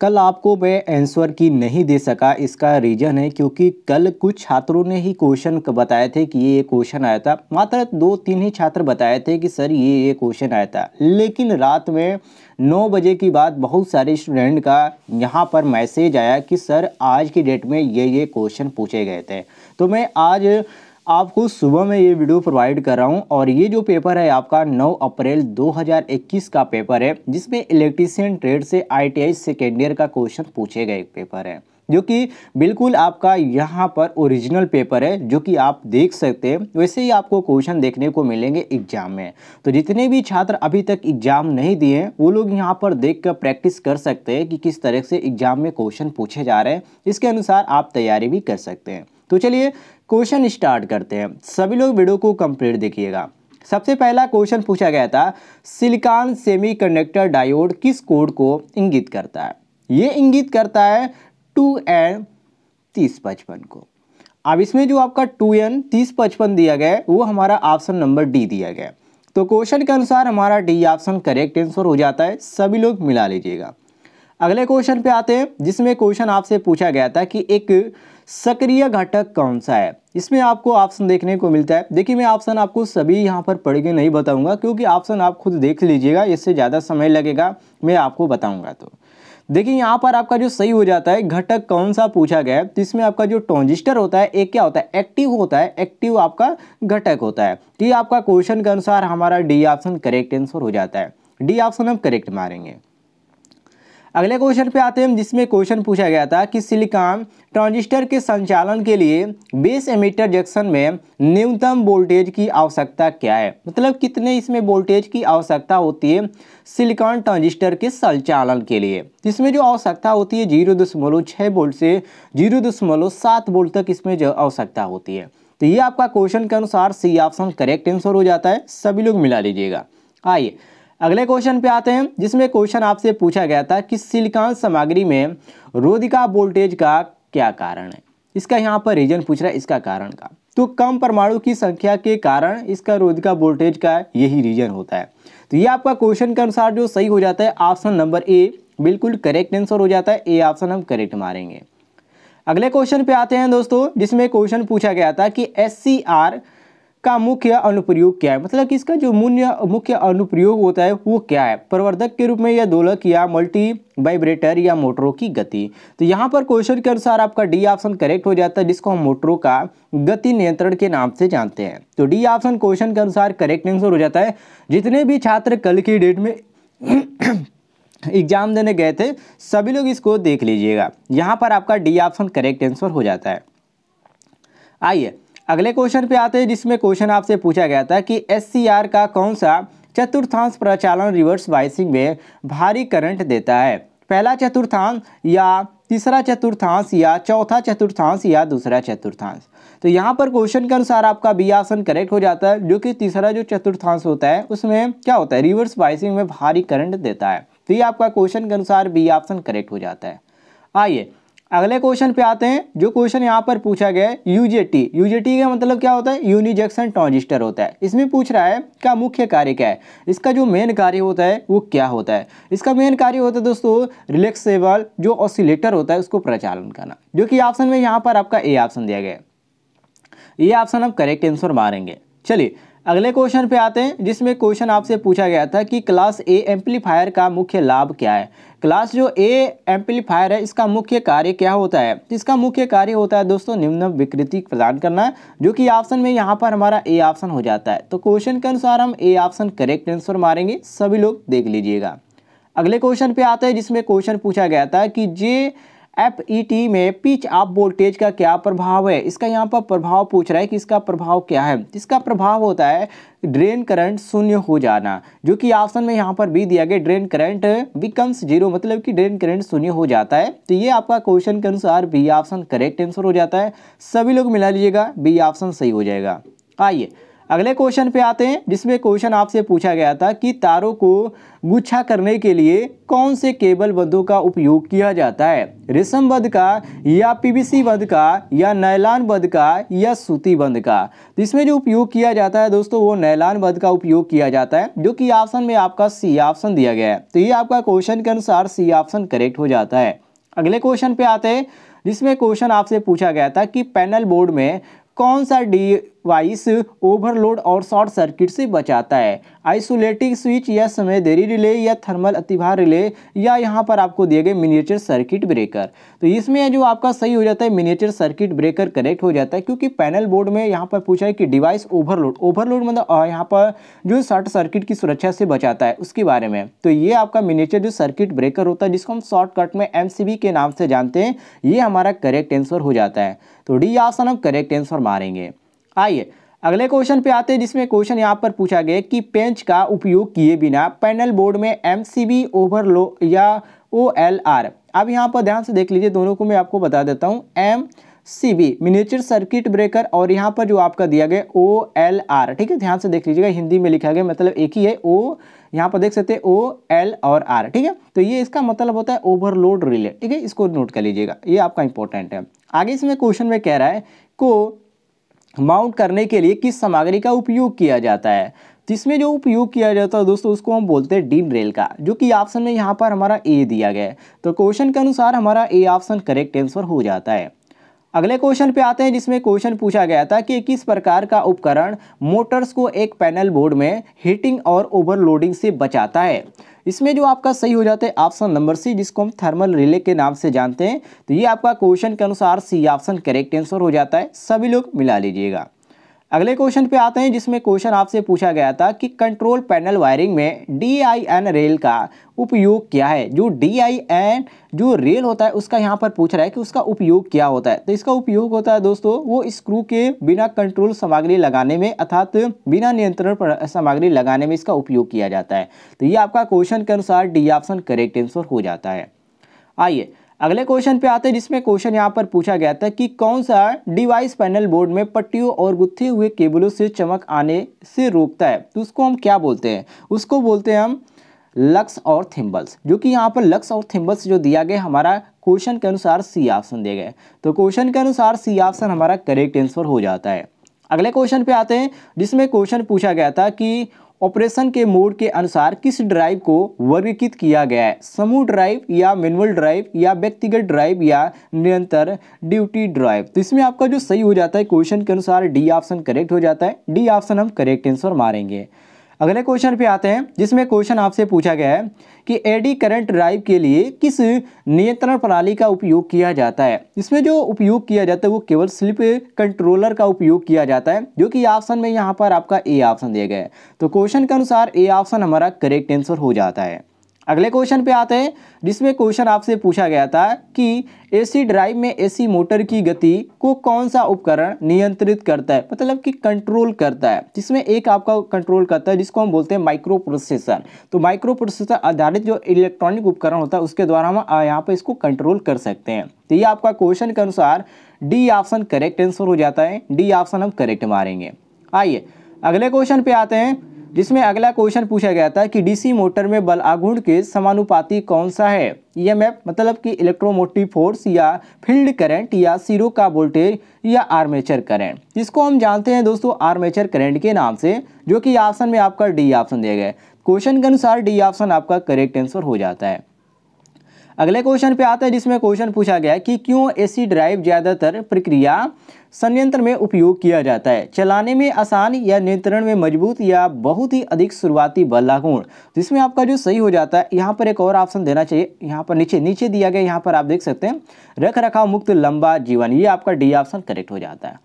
कल आपको मैं आंसर की नहीं दे सका इसका रीज़न है क्योंकि कल कुछ छात्रों ने ही क्वेश्चन बताए थे कि ये ये क्वेश्चन आया था मात्र दो तीन ही छात्र बताए थे कि सर ये ये क्वेश्चन आया था लेकिन रात में नौ बजे की बाद बहुत सारे स्टूडेंट का यहाँ पर मैसेज आया कि सर आज की डेट में ये ये क्वेश्चन पूछे गए थे तो मैं आज आपको सुबह में ये वीडियो प्रोवाइड कर रहा हूँ और ये जो पेपर है आपका 9 अप्रैल 2021 का पेपर है जिसमें इलेक्ट्रीशियन ट्रेड से आईटीआई सेकेंड ईयर का क्वेश्चन पूछे गए एक पेपर है जो कि बिल्कुल आपका यहाँ पर ओरिजिनल पेपर है जो कि आप देख सकते हैं वैसे ही आपको क्वेश्चन देखने को मिलेंगे एग्जाम में तो जितने भी छात्र अभी तक एग्जाम नहीं दिए हैं वो लोग यहाँ पर देख कर प्रैक्टिस कर सकते हैं कि किस तरह से एग्जाम में क्वेश्चन पूछे जा रहे हैं इसके अनुसार आप तैयारी भी कर सकते हैं तो चलिए क्वेश्चन स्टार्ट करते हैं सभी लोग वीडियो को कंप्लीट देखिएगा सबसे पहला क्वेश्चन पूछा गया था सिलिकॉन सेमीकंडक्टर डायोड किस कोड को इंगित करता है ये इंगित करता है टू एन तीस पचपन को अब इसमें जो आपका टू एन तीस पचपन दिया गया है वो हमारा ऑप्शन नंबर डी दिया गया तो क्वेश्चन के अनुसार हमारा डी ऑप्शन करेक्ट आंसर हो जाता है सभी लोग मिला लीजिएगा अगले क्वेश्चन पे आते हैं जिसमें क्वेश्चन आपसे पूछा गया था कि एक सक्रिय घटक कौन सा है इसमें आपको ऑप्शन देखने को मिलता है देखिए मैं ऑप्शन आपको सभी यहाँ पर पढ़ के नहीं बताऊँगा क्योंकि ऑप्शन आप खुद देख लीजिएगा इससे ज़्यादा समय लगेगा मैं आपको बताऊँगा तो देखिए यहाँ पर आपका जो सही हो जाता है घटक कौन सा पूछा गया है तो इसमें आपका जो ट्रांजिस्टर होता है एक क्या होता है एक्टिव होता है एक्टिव आपका घटक होता है तो ये आपका क्वेश्चन के अनुसार हमारा डी ऑप्शन करेक्ट आंसर हो जाता है डी ऑप्शन हम करेक्ट मारेंगे अगले क्वेश्चन पे आते हैं जिसमें क्वेश्चन पूछा गया था कि सिलिकॉन ट्रांजिस्टर के संचालन के लिए बेस एमिटर जंक्शन में न्यूनतम वोल्टेज की आवश्यकता क्या है मतलब कितने इसमें वोल्टेज की आवश्यकता होती है सिलिकॉन ट्रांजिस्टर के संचालन के लिए इसमें जो आवश्यकता होती है जीरो दशमलव छः वोल्ट से जीरो दशमलव सात वोल्ट तक इसमें जो आवश्यकता होती है तो ये आपका क्वेश्चन के अनुसार सी ऑप्शन करेक्ट आंसर हो जाता है सभी लोग मिला लीजिएगा आइए अगले क्वेश्चन पे आते हैं जिसमें क्वेश्चन आपसे पूछा गया था कि सिलिकॉन सामग्री में रोधिका वोल्टेज का क्या कारण है इसका यहाँ पर रीजन पूछ रहा है इसका कारण का तो कम परमाणु की संख्या के कारण इसका रोधिका वोल्टेज का यही रीजन होता है तो ये आपका क्वेश्चन के अनुसार जो सही हो जाता है ऑप्शन नंबर ए बिल्कुल करेक्ट आंसर हो जाता है ए ऑप्शन हम करेक्ट मारेंगे अगले क्वेश्चन पे आते हैं दोस्तों जिसमें क्वेश्चन पूछा गया था कि एस सी आर का मुख्य अनुप्रयोग क्या है मतलब कि इसका जो मूल्य मुख्य अनुप्रयोग होता है वो क्या है प्रवर्धक के रूप में या दोलक या मल्टी वाइब्रेटर या मोटरों की गति तो यहाँ पर क्वेश्चन के अनुसार आपका डी ऑप्शन करेक्ट हो जाता है जिसको हम मोटरों का गति नियंत्रण के नाम से जानते हैं तो डी ऑप्शन क्वेश्चन के अनुसार करेक्ट आंसर हो जाता है जितने भी छात्र कल की डेट में एग्जाम देने गए थे सभी लोग इसको देख लीजिएगा यहाँ पर आपका डी ऑप्शन करेक्ट आंसर हो जाता है आइए अगले क्वेश्चन पे आते हैं जिसमें क्वेश्चन आपसे पूछा गया था कि एस का कौन सा चतुर्थांश प्रचालन रिवर्स बाइसिंग में भारी करंट देता है पहला चतुर्थांश या तीसरा चतुर्थांश या चौथा चतुर्थांश या दूसरा चतुर्थांश तो यहाँ पर क्वेश्चन के अनुसार आपका बी आसन करेक्ट हो जाता है जो कि तीसरा जो चतुर्थांश होता है उसमें क्या होता है रिवर्स बाइसिंग में भारी करंट देता है तो ये आपका क्वेश्चन के अनुसार बी ऑप्शन करेक्ट हो जाता है आइए अगले क्वेश्चन पे आते हैं जो क्वेश्चन यहाँ पर पूछा गया है यूजेटी यूजेटी का मतलब क्या होता है यूनिजेक्शन ट्रांजिस्टर होता है इसमें पूछ रहा है क्या मुख्य कार्य क्या है इसका जो मेन कार्य होता है वो क्या होता है इसका मेन कार्य होता है दोस्तों रिलैक्सेबल जो ऑसिलेटर होता है उसको प्रचालन करना जो कि ऑप्शन में यहाँ पर आपका ए ऑप्शन दिया गया ये ऑप्शन आप करेक्ट आंसर मारेंगे चलिए अगले क्वेश्चन पे आते हैं जिसमें क्वेश्चन आपसे पूछा गया था कि क्लास ए एम्पलीफायर का मुख्य लाभ क्या है क्लास जो ए एम्पलीफायर है इसका मुख्य कार्य क्या होता है इसका मुख्य कार्य होता है दोस्तों निम्न विकृति प्रदान करना जो कि ऑप्शन में यहाँ पर हमारा ए ऑप्शन हो जाता है तो क्वेश्चन के अनुसार हम ए ऑप्शन करेक्ट आंसर मारेंगे सभी लोग देख लीजिएगा अगले क्वेश्चन पे आते हैं जिसमें क्वेश्चन पूछा गया था कि जे एफ ई टी में पिच आप वोल्टेज का क्या प्रभाव है इसका यहाँ पर प्रभाव पूछ रहा है कि इसका प्रभाव क्या है इसका प्रभाव होता है ड्रेन करंट शून्य हो जाना जो कि ऑप्शन में यहाँ पर भी दिया गया ड्रेन करंट बिकम्स जीरो मतलब कि ड्रेन करंट शून्य हो जाता है तो ये आपका क्वेश्चन के अनुसार बी ऑप्शन करेक्ट आंसर हो जाता है सभी लोग मिला लीजिएगा बी ऑप्शन सही हो जाएगा आइए अगले क्वेश्चन पे आते हैं जिसमें क्वेश्चन आपसे पूछा गया था कि तारों को गुच्छा करने के लिए कौन से केबल बंधों का उपयोग किया जाता है रेशम बंध का या पीवीसी बंध का या नैलान बंध का या सूती बंद का तो इसमें जो उपयोग किया जाता है दोस्तों वो नैलान बंध का उपयोग किया जाता है जो कि ऑप्शन में आपका सी ऑप्शन दिया गया है तो ये आपका क्वेश्चन के अनुसार सी ऑप्शन करेक्ट हो जाता है अगले क्वेश्चन पे आते हैं जिसमें क्वेश्चन आपसे पूछा गया था कि पैनल बोर्ड में कौन सा डी वाइस ओवरलोड और शॉर्ट सर्किट से बचाता है आइसोलेटिंग स्विच या समय देरी रिले या थर्मल अतिभा रिले या यहाँ पर आपको दिए गए मिनिएचर सर्किट ब्रेकर तो इसमें जो आपका सही हो जाता है मिनिएचर सर्किट ब्रेकर करेक्ट हो जाता है क्योंकि पैनल बोर्ड में यहाँ पर पूछा है कि डिवाइस ओवरलोड ओवरलोड मतलब यहाँ पर जो शॉर्ट सर्किट की सुरक्षा से बचाता है उसके बारे में तो ये आपका मिनिएचर जो सर्किट ब्रेकर होता है जिसको हम शॉर्टकट में एम के नाम से जानते हैं ये हमारा करेक्ट आंसर हो जाता है तो डी आसन हम करेक्ट आंसर मारेंगे आइए अगले क्वेश्चन पे आते हैं जिसमें क्वेश्चन यहाँ पर पूछा गया कि पेंच का उपयोग किए बिना पैनल बोर्ड में एम ओवरलो या ओ अब यहाँ पर ध्यान से देख लीजिए दोनों को मैं आपको बता देता हूँ M C B miniature circuit breaker और यहाँ पर जो आपका दिया गया ओ एल आर ठीक है ध्यान से देख लीजिएगा हिंदी में लिखा गया मतलब एक ही है ओ यहाँ पर देख सकते हैं ओ एल और आर ठीक है तो ये इसका मतलब होता है ओवरलोड रिले ठीक है इसको नोट कर लीजिएगा ये आपका इंपॉर्टेंट है आगे इसमें क्वेश्चन में कह रहा है को माउंट करने के लिए किस सामग्री का उपयोग किया जाता है जिसमें तो जो उपयोग किया जाता है दोस्तों उसको हम बोलते हैं डीम रेल का जो कि ऑप्शन में यहाँ पर हमारा ए दिया गया है तो क्वेश्चन के अनुसार हमारा ए ऑप्शन करेक्ट आंसर हो जाता है अगले क्वेश्चन पे आते हैं जिसमें क्वेश्चन पूछा गया था कि किस प्रकार का उपकरण मोटर्स को एक पैनल बोर्ड में हीटिंग और ओवरलोडिंग से बचाता है इसमें जो आपका सही हो जाता है ऑप्शन नंबर सी जिसको हम थर्मल रिले के नाम से जानते हैं तो ये आपका क्वेश्चन के अनुसार सी ऑप्शन करेक्ट आंसर हो जाता है सभी लोग मिला लीजिएगा अगले क्वेश्चन पे आते हैं जिसमें क्वेश्चन आपसे पूछा गया था कि कंट्रोल पैनल वायरिंग में डी आई एन रेल का उपयोग क्या है जो डी आई एन जो रेल होता है उसका यहाँ पर पूछ रहा है कि उसका उपयोग क्या होता है तो इसका उपयोग होता है दोस्तों वो स्क्रू के बिना कंट्रोल सामग्री लगाने में अर्थात बिना नियंत्रण सामग्री लगाने में इसका उपयोग किया जाता है तो ये आपका क्वेश्चन के अनुसार डी ऑप्शन करेक्ट आंसर हो जाता है आइए अगले क्वेश्चन पे आते हैं जिसमें क्वेश्चन यहाँ पर पूछा गया था कि कौन सा डिवाइस पैनल बोर्ड में पट्टियों और गुत्थे हुए केबलों से चमक आने से रोकता है तो उसको हम क्या बोलते हैं उसको बोलते हैं हम लक्स और थिम्बल्स जो कि यहाँ पर लक्स और थिम्बल्स जो दिया गया हमारा क्वेश्चन के अनुसार सी ऑप्शन दिया गया तो क्वेश्चन के अनुसार सी ऑप्शन हमारा करेक्ट आंसर हो जाता है अगले क्वेश्चन पे आते हैं जिसमें क्वेश्चन पूछा गया था कि ऑपरेशन के मोड के अनुसार किस ड्राइव को वर्गीकृत किया गया है समूह ड्राइव या मैनुअल ड्राइव या व्यक्तिगत ड्राइव या निरंतर ड्यूटी ड्राइव तो इसमें आपका जो सही हो जाता है क्वेश्चन के अनुसार डी ऑप्शन करेक्ट हो जाता है डी ऑप्शन हम करेक्ट आंसर मारेंगे अगले क्वेश्चन पे आते हैं जिसमें क्वेश्चन आपसे पूछा गया है कि एडी करंट ड्राइव के लिए किस नियंत्रण प्रणाली का उपयोग किया जाता है इसमें जो उपयोग किया जाता है वो केवल स्लिप कंट्रोलर का उपयोग किया जाता है जो कि ऑप्शन में यहाँ पर आपका ए ऑप्शन दिया गया है तो क्वेश्चन के अनुसार ए ऑप्शन हमारा करेक्ट आंसर हो जाता है अगले क्वेश्चन पे आते हैं जिसमें क्वेश्चन आपसे पूछा गया था कि एसी ड्राइव में एसी मोटर की गति को कौन सा उपकरण नियंत्रित करता है मतलब कि कंट्रोल करता है जिसमें एक आपका कंट्रोल करता है जिसको हम बोलते हैं माइक्रो प्रोसेसर तो माइक्रो प्रोसेसर आधारित जो इलेक्ट्रॉनिक उपकरण होता है उसके द्वारा हम यहाँ पर इसको कंट्रोल कर सकते हैं तो ये आपका क्वेश्चन के अनुसार डी ऑप्शन करेक्ट आंसर हो जाता है डी ऑप्शन हम करेक्ट मारेंगे आइए अगले क्वेश्चन पे आते हैं जिसमें अगला क्वेश्चन पूछा गया था कि डीसी मोटर में बल आघूर्ण के समानुपाती कौन सा है ईएमएफ e मतलब कि इलेक्ट्रोमोटिव फोर्स या फील्ड करंट या सीरो का वोल्टेज या आर्मेचर करंट जिसको हम जानते हैं दोस्तों आर्मेचर करंट के नाम से जो कि ऑप्शन में आपका डी ऑप्शन दिया गया क्वेश्चन के अनुसार डी ऑप्शन आपका करेक्ट आंसर हो जाता है अगले क्वेश्चन पे आते हैं जिसमें क्वेश्चन पूछा गया है कि क्यों एसी ड्राइव ज़्यादातर प्रक्रिया संयंत्र में उपयोग किया जाता है चलाने में आसान या नियंत्रण में मजबूत या बहुत ही अधिक शुरुआती बल लागूण जिसमें आपका जो सही हो जाता है यहाँ पर एक और ऑप्शन देना चाहिए यहाँ पर नीचे नीचे दिया गया यहाँ पर आप देख सकते हैं रख रखाव मुक्त लंबा जीवन ये आपका डी ऑप्शन करेक्ट हो जाता है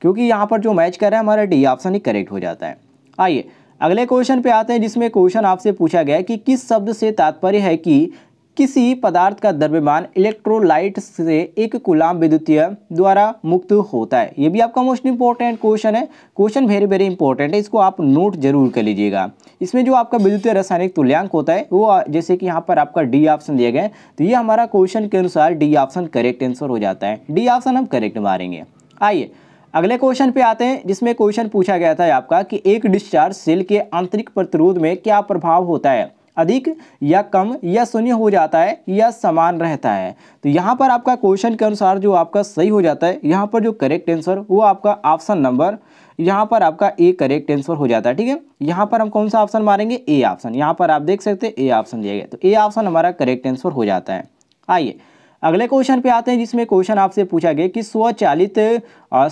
क्योंकि यहाँ पर जो मैच कर रहा है हमारा डी ऑप्शन ही करेक्ट हो जाता है आइए अगले क्वेश्चन पे आते हैं जिसमें क्वेश्चन आपसे पूछा गया है कि किस शब्द से तात्पर्य है कि किसी पदार्थ का द्रव्यमान इलेक्ट्रोलाइट से एक गुलाम विद्युतीय द्वारा मुक्त होता है ये भी आपका मोस्ट इंपॉर्टेंट क्वेश्चन है क्वेश्चन वेरी वेरी इंपॉर्टेंट है इसको आप नोट जरूर कर लीजिएगा इसमें जो आपका विद्युतीय रासायनिक तुल्यांक होता है वो जैसे कि यहाँ पर आपका डी ऑप्शन दिया गया तो ये हमारा क्वेश्चन के अनुसार डी ऑप्शन करेक्ट आंसर हो जाता है डी ऑप्शन हम करेक्ट मारेंगे आइए अगले क्वेश्चन पे आते हैं जिसमें क्वेश्चन पूछा गया था आपका कि एक डिस्चार्ज सेल के आंतरिक प्रतिरोध में क्या प्रभाव होता है अधिक या कम या शून्य हो जाता है या समान रहता है तो यहाँ पर आपका क्वेश्चन के अनुसार जो आपका सही हो जाता है यहाँ पर जो करेक्ट आंसर वो आपका ऑप्शन नंबर यहाँ पर आपका ए करेक्ट आंसर हो जाता है ठीक है यहाँ पर हम कौन सा ऑप्शन मारेंगे ए ऑप्शन यहाँ पर आप देख सकते हैं ए ऑप्शन दिया गया तो ए ऑप्शन हमारा करेक्ट आंसर हो जाता है आइए अगले क्वेश्चन पे आते हैं जिसमें क्वेश्चन आपसे पूछा गया कि स्वचालित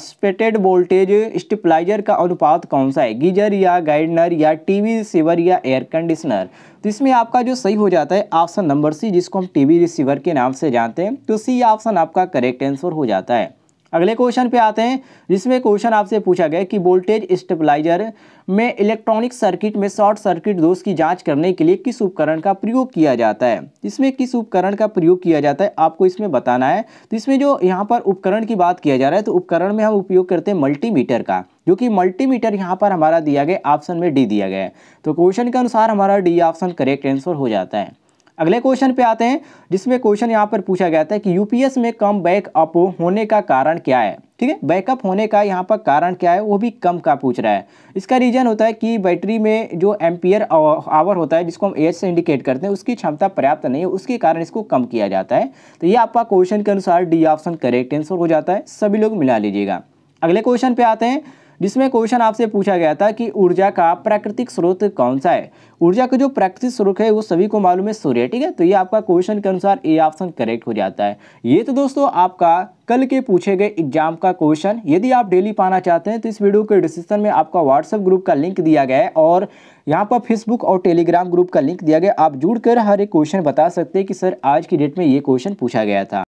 स्पेटेड वोल्टेज स्टेपलाइजर का अनुपात कौन सा है गीजर या गाइडनर या टीवी रिसीवर या एयर कंडीशनर तो इसमें आपका जो सही हो जाता है ऑप्शन नंबर सी जिसको हम टीवी रिसीवर के नाम से जानते हैं तो सी ऑप्शन आपका करेक्ट आंसर हो जाता है अगले क्वेश्चन पे आते हैं जिसमें क्वेश्चन आपसे पूछा गया कि वोल्टेज स्टेबलाइजर में इलेक्ट्रॉनिक सर्किट में शॉर्ट सर्किट दोष की जांच करने के लिए किस उपकरण का प्रयोग किया जाता है इसमें किस उपकरण का प्रयोग किया जाता है आपको इसमें बताना है तो इसमें जो यहाँ पर उपकरण की बात किया जा रहा है तो उपकरण में हम उपयोग करते हैं मल्टीमीटर का जो कि मल्टीमीटर यहाँ पर हमारा दिया गया ऑप्शन में डी दिया गया है तो क्वेश्चन के अनुसार हमारा डी ऑप्शन करेक्ट आंसर हो जाता है अगले क्वेश्चन पे आते हैं जिसमें क्वेश्चन यहाँ पर पूछा गया था कि यूपीएस में कम बैकअप होने का कारण क्या है ठीक है बैकअप होने का यहाँ पर कारण क्या है वो भी कम का पूछ रहा है इसका रीज़न होता है कि बैटरी में जो एम्पियर आवर होता है जिसको हम एज से इंडिकेट करते हैं उसकी क्षमता पर्याप्त नहीं है उसके कारण इसको कम किया जाता है तो ये आपका क्वेश्चन के अनुसार डी ऑप्शन करेक्ट आंसर हो जाता है सभी लोग मिला लीजिएगा अगले क्वेश्चन पे आते हैं जिसमें क्वेश्चन आपसे पूछा गया था कि ऊर्जा का प्राकृतिक स्रोत कौन सा है ऊर्जा का जो प्राकृतिक स्रोत है वो सभी को मालूम है सूर्य ठीक है तो ये आपका क्वेश्चन के अनुसार ए ऑप्शन करेक्ट हो जाता है ये तो दोस्तों आपका कल के पूछे गए एग्जाम का क्वेश्चन यदि आप डेली पाना चाहते हैं तो इस वीडियो के डिस्क्रिप्शन में आपका व्हाट्सएप ग्रुप का लिंक दिया गया है और यहाँ पर फेसबुक और टेलीग्राम ग्रुप का लिंक दिया गया आप जुड़कर हर एक क्वेश्चन बता सकते हैं कि सर आज की डेट में ये क्वेश्चन पूछा गया था